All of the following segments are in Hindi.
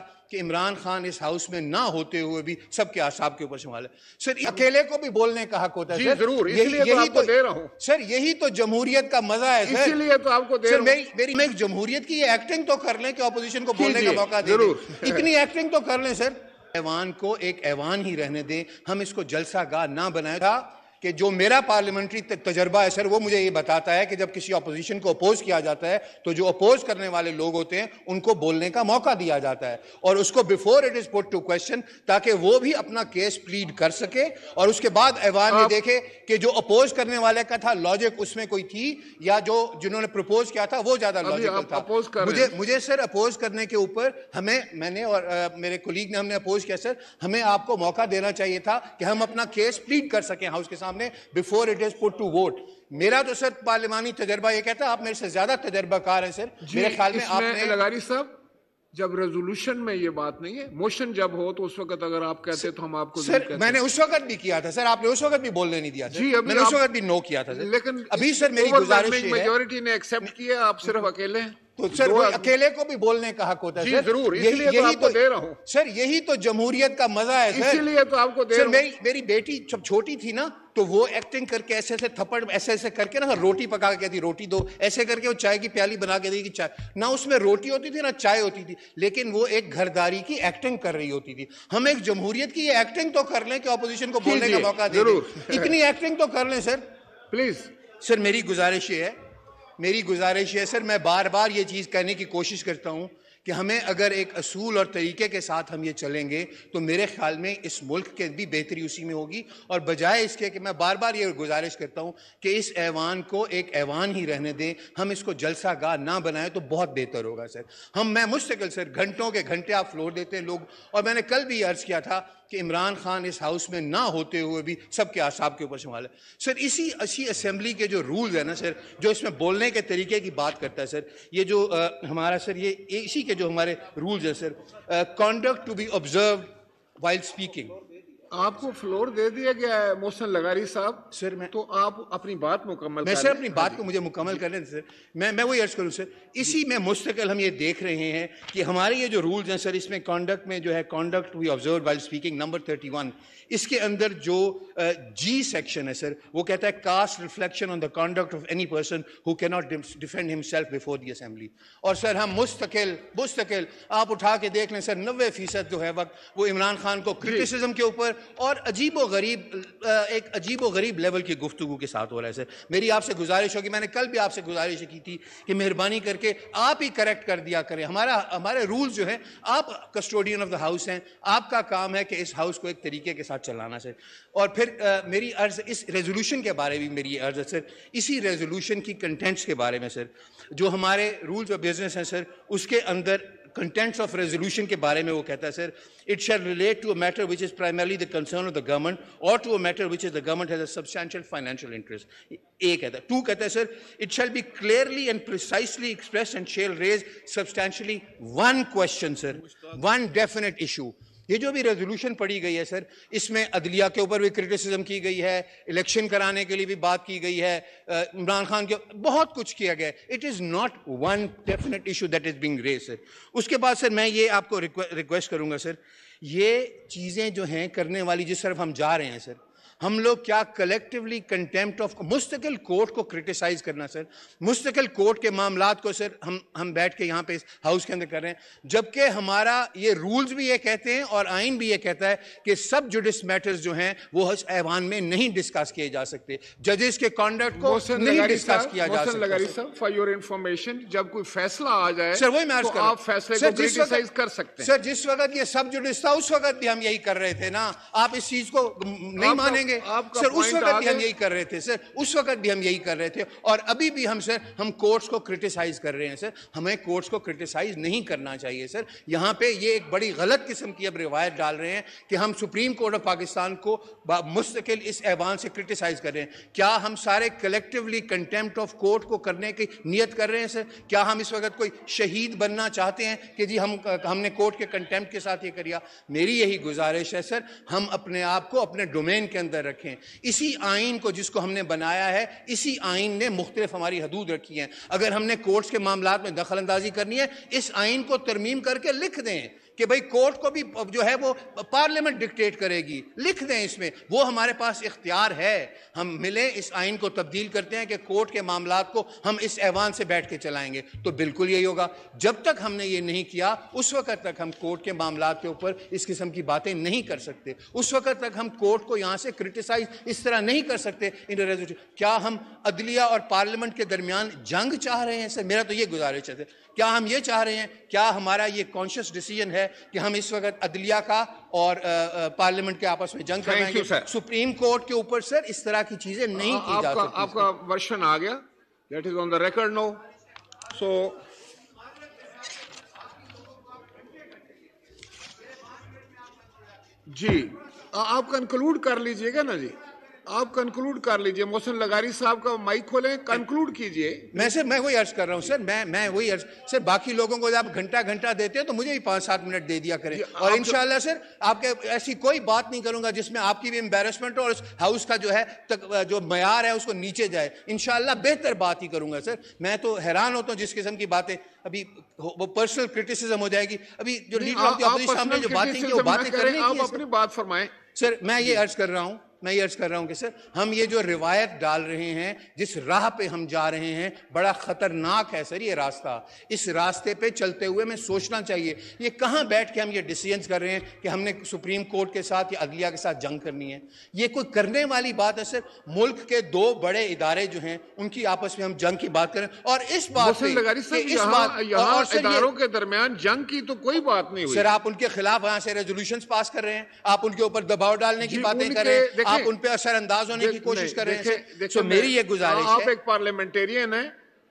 कि इमरान खान इस हाउस में ना होते हुए भी सबके आसाब के ऊपर संभाले सर अकेले को भी बोलने का हक होता है सर जरूर यही, तो यही तो, आपको तो दे रहा हूं सर यही तो जमहूरियत का मजा है सर इसीलिए तो आपको दे सर, मेरी, मेरी मैं जमहूरियत की एक्टिंग तो कर लें कि ऑपोजिशन को बोलने का मौका दे इतनी एक्टिंग तो कर लें सर ऐवान को एक ऐवान ही रहने दें हम इसको जलसा गाह ना बनाए कि जो मेरा पार्लियामेंट्री तजर्बा है सर वो मुझे ये बताता है कि जब किसी अपोजिशन को अपोज किया जाता है तो जो अपोज करने वाले लोग होते हैं उनको बोलने का मौका दिया जाता है और उसको before it is put to question ताकि वो भी अपना केस प्लीड कर सके और उसके बाद ऐवान ये देखे कि जो अपोज करने वाले का था लॉजिक उसमें कोई थी या जो जिन्होंने प्रपोज किया था वो ज्यादा लॉजिकल था मुझे मुझे सर अपोज करने के ऊपर हमें मैंने और मेरे कोलीग ने हमने अपोज किया सर हमें आपको मौका देना चाहिए था कि हम अपना केस प्लीड कर सकें हाउस के सामने सामने before it is put to vote मेरा तो सर पार्लियमानी तजर्बा ये कहता है आप मेरे से ज्यादा तजर्बाकार हैं सर मेरे ख्याल में आपने लगारी साहब जब रेजोल्यूशन में ये बात नहीं है मोशन जब हो तो उस वक्त अगर आप कहते तो हम आपको सर मैंने उस वक्त भी किया था सर आपने उस वक्त भी बोलने नहीं दिया जी अभी मैंने उस वक्त भी नो किया था सर लेकिन अभी सर मेरी गुजारिश मेजोरिटी ने एक्सेप्ट किया आप सिर्फ अकेले हैं तो सर वो अकेले को भी बोलने का हक होता है जरूर इसलिए तो आपको तो, दे रहा हूँ सर यही तो जमहूरियत का मजा है सर तो आपको दे सर मेरी मेरी बेटी जब छोटी थी ना तो वो एक्टिंग करके ऐसे ऐसे थप्पड़ ऐसे ऐसे करके ना रोटी पका के थी रोटी दो ऐसे करके वो चाय की प्याली बना के दी कि चाय ना उसमें रोटी होती थी ना चाय होती थी लेकिन वो एक घरदारी की एक्टिंग कर रही होती थी हम एक जमहूरियत की एक्टिंग तो कर लें कि ऑपोजिशन को बोलने का मौका दे इतनी एक्टिंग तो कर लें सर प्लीज सर मेरी गुजारिश ये है मेरी गुजारिश है सर मैं बार बार ये चीज़ कहने की कोशिश करता हूँ कि हमें अगर एक असूल और तरीके के साथ हम ये चलेंगे तो मेरे ख्याल में इस मुल्क के भी बेहतरी उसी में होगी और बजाय इसके कि मैं बार बार ये गुजारिश करता हूँ कि इस ऐवान को एक ऐवान ही रहने दें हम इसको जलसा गाह ना बनाएं तो बहुत बेहतर होगा सर हम मैं मुश्किल सर घंटों के घंटे आप फ्लोर देते हैं लोग और मैंने कल भी अर्ज़ किया था कि इमरान खान इस हाउस में ना होते हुए भी सबके आसाब के ऊपर संभाले सर इसी अच्छी असम्बली के जो रूल्स हैं ना सर जो इसमें बोलने के तरीके की बात करता है सर ये जो आ, हमारा सर ये इसी के जो हमारे रूल्स हैं sir conduct to be observe while speaking आपको फ्लोर दे दिया गया है मोहसन लगारी साहब सर मैं तो आप अपनी बात मुकम्मल मैं सर अपनी बात को मुझे मुकम्मल कर लें सर मैं मैं वही अर्ज करूं सर इसी में मुस्तकिल हम ये देख रहे हैं कि हमारे ये जो रूल्स हैं सर इसमें कॉन्डक्ट में जो है conduct we observe while speaking number thirty one इसके अंदर जो जी सेक्शन है सर वो कहता है cast reflection on the conduct of any person who cannot defend himself before the assembly और सर हम मुस्तकिल मुस्तकिल आप उठा के देख लें सर नबे फीसद जो है वक्त वो इमरान खान को क्रिटिसिज्म के ऊपर और अजीब व गरीब एक अजीब व गरीब लेवल की गुफ्तु के साथ हो रहा है सर मेरी आपसे गुजारिश होगी मैंने कल भी आपसे गुजारिश की थी कि मेहरबानी करके आप ही करेक्ट कर दिया करें हमारा हमारे रूल्स जो है आप कस्टोडियन ऑफ द हाउस हैं आपका काम है कि इस हाउस को एक तरीके के साथ चलाना सर और फिर आ, मेरी अर्ज इस रेजोल्यूशन के बारे में मेरी अर्ज है सर इसी रेजोल्यूशन की कंटेंट्स के बारे में सर जो हमारे रूल्स ऑफ बिजनेस हैं सर उसके अंदर contents of resolution के बारे में वो कहता है sir it shall relate to a matter which is primarily the concern of the government or to a matter which is the government has a substantial financial interest a कहता two कहता है sir it shall be clearly and precisely expressed and shall raise substantially one question sir one definite issue ये जो भी रेजोल्यूशन पड़ी गई है सर इसमें अदलिया के ऊपर भी क्रिटिसिज्म की गई है इलेक्शन कराने के लिए भी बात की गई है इमरान खान के बहुत कुछ किया गया it is not one definite issue that is being raise sir उसके बाद सर मैं ये आपको रिक्वेस्ट करूंगा सर ये चीज़ें जो हैं करने वाली जिस तरफ हम जा रहे हैं सर हम लोग क्या कलेक्टिवली कंटेम्प्ट ऑफ मुस्तकिल कोर्ट को क्रिटिसाइज करना सर मुस्तकिल कोर्ट के मामला को सर हम हम बैठ के यहाँ पे इस हाउस के अंदर कर रहे हैं जबकि हमारा ये रूल्स भी ये कहते हैं और आइन भी ये कहता है कि सब जुडिस मैटर्स जो हैं वो हज ऐवान में नहीं डिस्कस किए जा सकते जजेस के कॉन्डक्ट को नहीं डिस्कस किया जा सकता फॉर योर इन्फॉर्मेशन जब कोई फैसला आ जाए सर वही मैं तो आप फैसले को क्रिटिसाइज कर सकते हैं सर जिस वक्त ये सब जुडिस था उस वक्त भी हम यही कर रहे थे ना आप इस चीज को नहीं मानेंगे करेंगे सर उस वक्त भी हम यही कर रहे थे सर उस वक्त भी हम यही कर रहे थे और अभी भी हम सर हम कोर्ट्स को क्रिटिसाइज कर रहे हैं सर हमें कोर्ट्स को क्रिटिसाइज नहीं करना चाहिए सर यहाँ पे ये एक बड़ी गलत किस्म की अब रिवायत डाल रहे हैं कि हम सुप्रीम कोर्ट ऑफ पाकिस्तान को मुस्तकिल इस ऐवान से क्रिटिसाइज कर रहे हैं क्या हम सारे कलेक्टिवली कंटेम्प्ट ऑफ कोर्ट को करने की नीयत कर रहे हैं सर क्या हम इस वक्त कोई शहीद बनना चाहते हैं कि जी हम हमने कोर्ट के कंटेम्प्ट के साथ ये करिया मेरी यही गुजारिश है सर हम अपने आप को अपने डोमेन के अंदर अंदर रखें इसी आइन को जिसको हमने बनाया है इसी आइन ने मुख्तलिफ हमारी हदूद रखी है अगर हमने कोर्ट्स के मामला में दखल अंदाजी करनी है इस आइन को तरमीम करके लिख दें कि भाई कोर्ट को भी जो है वो पार्लियामेंट डिक्टेट करेगी लिख दें इसमें वो हमारे पास इख्तियार है हम मिलें इस आइन को तब्दील करते हैं कि कोर्ट के मामला को हम इस ऐवान से बैठ के चलाएंगे तो बिल्कुल यही होगा जब तक हमने ये नहीं किया उस वक्त तक हम कोर्ट के मामला के ऊपर इस किस्म की बातें नहीं कर सकते उस वक्त तक हम कोर्ट को यहाँ से क्रिटिसाइज इस तरह नहीं कर सकते इन रेजोल्यूशन क्या हम अदलिया और पार्लियामेंट के दरमियान जंग चाह रहे हैं सर मेरा तो ये गुजारिश है क्या हम ये चाह रहे हैं क्या हमारा ये कॉन्शियस डिसीजन है कि हम इस वक्त अदलिया का और पार्लियामेंट के आपस में जंग करेंगे सुप्रीम कोर्ट के ऊपर सर इस तरह की चीजें नहीं की जा सकती आपका वर्षन आ गया that is on the record no so जी आप कंक्लूड कर लीजिएगा ना जी आप कंक्लूड कर लीजिए मोहसिन लगारी साहब का माइक खोले कंक्लूड कीजिए मैं सर मैं वही अर्ज कर रहा हूँ सर मैं मैं वही अर्ज सर बाकी लोगों को आप घंटा घंटा देते हैं तो मुझे भी पाँच सात मिनट दे दिया करें और इन सर आपके ऐसी कोई बात नहीं करूंगा जिसमें आपकी भी एम्बेरसमेंट हो और हाउस का जो है तक, जो मैार है उसको नीचे जाए इन बेहतर बात ही करूंगा सर मैं तो हैरान होता हूँ जिस किस्म की बातें अभी वो पर्सनल क्रिटिसिज्म हो जाएगी अभी जो लीडर ऑफ द ऑपोजिशन जो बातें की वो बातें करें आप अपनी बात फरमाएं सर मैं ये अर्ज कर रहा हूँ मैं अर्ज कर रहा हूँ कि सर हम ये जो रिवायत डाल रहे हैं जिस राह पे हम जा रहे हैं बड़ा ख़तरनाक है सर ये रास्ता इस रास्ते पे चलते हुए हमें सोचना चाहिए ये कहाँ बैठ के हम ये डिसीजंस कर रहे हैं कि हमने सुप्रीम कोर्ट के साथ या अदलिया के साथ जंग करनी है ये कोई करने वाली बात है सर मुल्क के दो बड़े इदारे जो हैं उनकी आपस में हम जंग की बात करें और इस बात इस बात और इदारों के दरमियान जंग की तो कोई बात नहीं सर आप उनके खिलाफ यहाँ से रेजोल्यूशन पास कर रहे हैं आप उनके ऊपर दबाव डालने की बातें कर रहे हैं आप उन पे असर अंदाज होने की कोशिश कर रहे हैं तो मेरी ये गुजारिश है आप एक पार्लियामेंटेरियन है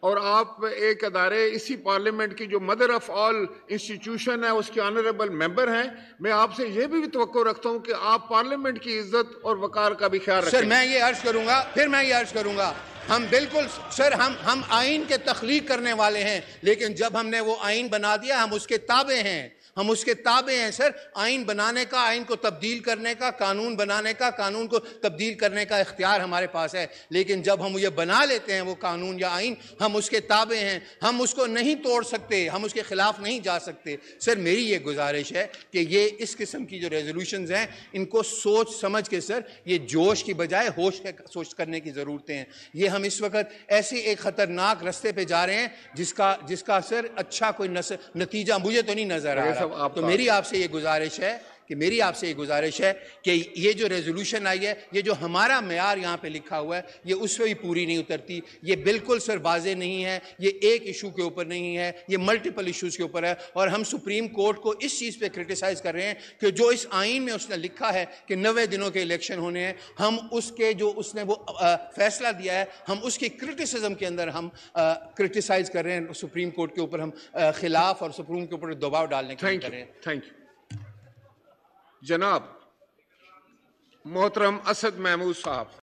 और आप एक अदारे इसी पार्लियामेंट की जो मदर ऑफ ऑल इंस्टीट्यूशन है उसके ऑनरेबल मेंबर हैं मैं आपसे यह भी, भी तो रखता हूं कि आप पार्लियामेंट की इज्जत और वकार का भी ख्याल रखें सर मैं ये अर्ज करूंगा फिर मैं ये अर्ज करूंगा हम बिल्कुल सर हम हम आइन के तख्लीक करने वाले हैं लेकिन जब हमने वो आइन बना दिया हम उसके ताबे हैं हम उसके ताबे हैं सर आइन बनाने का आइन को तब्दील करने का कानून बनाने का कानून को तब्दील करने का इख्तियार हमारे पास है लेकिन जब हम ये बना लेते हैं वो कानून या आइन हम उसके ताबे हैं हम उसको नहीं तोड़ सकते हम उसके ख़िलाफ़ नहीं जा सकते सर मेरी ये गुजारिश है कि ये इस किस्म की जो रेजोल्यूशन हैं इनको सोच समझ के सर ये जोश की बजाय होश सोच करने की ज़रूरतें हैं ये हम इस वक्त ऐसे एक ख़तरनाक रस्ते पर जा रहे हैं जिसका जिसका सर अच्छा कोई नस, नतीजा मुझे तो नहीं नज़र आ रहा मतलब आप तो मेरी आपसे ये गुजारिश है कि मेरी आपसे ये गुजारिश है कि ये जो रेजोल्यूशन आई है ये जो हमारा मैार यहाँ पे लिखा हुआ है ये उस पर भी पूरी नहीं उतरती ये बिल्कुल सर वाजे नहीं है ये एक इशू के ऊपर नहीं है ये मल्टीपल इशूज़ के ऊपर है और हम सुप्रीम कोर्ट को इस चीज़ पर क्रिटिसाइज़ कर रहे हैं कि जो इस आइन में उसने लिखा है कि नवे दिनों के इलेक्शन होने हैं हम उसके जो उसने वो फैसला दिया है हम उसकी क्रिटिसिज्म के अंदर हम क्रिटिसाइज़ कर रहे हैं सुप्रीम कोर्ट के ऊपर हम खिलाफ और सुप्रीम के ऊपर दबाव डालने के कर रहे हैं थैंक यू जनाब मोहतरम असद महमूद साहब